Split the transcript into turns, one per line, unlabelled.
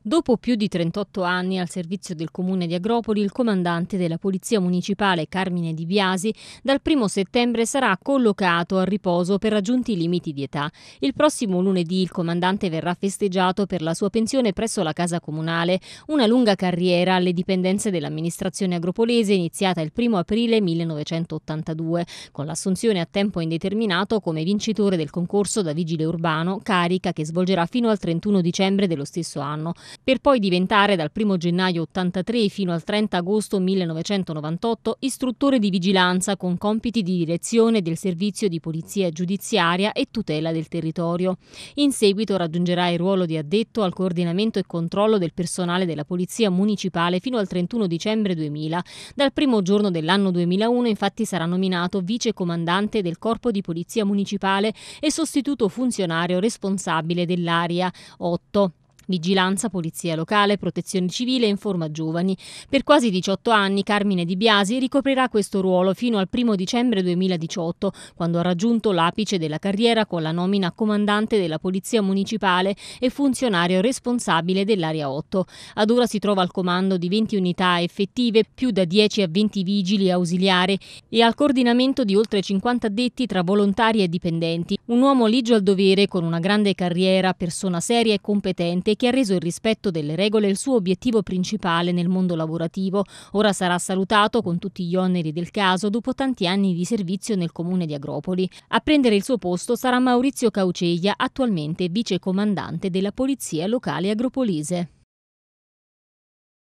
Dopo più di 38 anni al servizio del comune di Agropoli, il comandante della Polizia Municipale Carmine Di Biasi dal 1 settembre sarà collocato a riposo per raggiunti limiti di età. Il prossimo lunedì il comandante verrà festeggiato per la sua pensione presso la Casa Comunale, una lunga carriera alle dipendenze dell'amministrazione agropolese iniziata il 1 aprile 1982 con l'assunzione a tempo indeterminato come vincitore del concorso da vigile urbano, carica che svolgerà fino al 31 dicembre dello stesso anno per poi diventare dal 1 gennaio 83 fino al 30 agosto 1998 istruttore di vigilanza con compiti di direzione del servizio di polizia giudiziaria e tutela del territorio. In seguito raggiungerà il ruolo di addetto al coordinamento e controllo del personale della polizia municipale fino al 31 dicembre 2000. Dal primo giorno dell'anno 2001 infatti sarà nominato vice comandante del corpo di polizia municipale e sostituto funzionario responsabile dell'area 8 vigilanza, polizia locale, protezione civile e informa giovani. Per quasi 18 anni Carmine Di Biasi ricoprirà questo ruolo fino al 1 dicembre 2018, quando ha raggiunto l'apice della carriera con la nomina comandante della Polizia Municipale e funzionario responsabile dell'area 8. Ad ora si trova al comando di 20 unità effettive, più da 10 a 20 vigili ausiliari e al coordinamento di oltre 50 addetti tra volontari e dipendenti. Un uomo ligio al dovere con una grande carriera, persona seria e competente che ha reso il rispetto delle regole il suo obiettivo principale nel mondo lavorativo. Ora sarà salutato con tutti gli oneri del caso dopo tanti anni di servizio nel comune di Agropoli. A prendere il suo posto sarà Maurizio Cauceglia, attualmente vice comandante della Polizia Locale Agropolise.